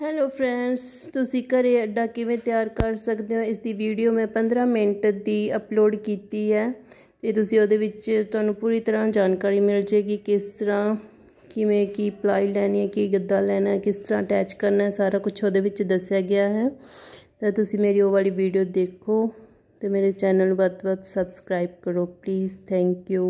hello friends ਤੁਸੀਂ ਘਰੇ ਅੱਡਾ ਕਿਵੇਂ ਤਿਆਰ ਕਰ ਸਕਦੇ ਹੋ ਇਸ ਦੀ ਵੀਡੀਓ ਮੈਂ 15 ਮਿੰਟ ਦੀ ਅਪਲੋਡ ਕੀਤੀ ਹੈ ਤੇ ਤੁਸੀਂ ਉਹਦੇ ਵਿੱਚ ਤੁਹਾਨੂੰ ਪੂਰੀ ਤਰ੍ਹਾਂ ਜਾਣਕਾਰੀ ਮਿਲ ਜੇਗੀ ਕਿਸ ਤਰ੍ਹਾਂ ਕਿਵੇਂ ਕੀ ਪਲਾਈ ਲੈਣੀ ਹੈ ਕੀ ਗੱਦਾ ਲੈਣਾ ਹੈ ਕਿਸ ਤਰ੍ਹਾਂ ਅਟੈਚ ਕਰਨਾ ਹੈ ਸਾਰਾ ਕੁਝ ਉਹਦੇ ਵਿੱਚ ਦੱਸਿਆ ਗਿਆ ਹੈ ਤਾਂ ਤੁਸੀਂ ਮੇਰੀ ਉਹ ਵਾਲੀ ਵੀਡੀਓ ਦੇਖੋ ਤੇ ਮੇਰੇ ਚੈਨਲ ਨੂੰ ਵੱਧ-ਵੱਧ ਸਬਸਕ੍ਰਾਈਬ ਕਰੋ ਪਲੀਜ਼ ਥੈਂਕ ਯੂ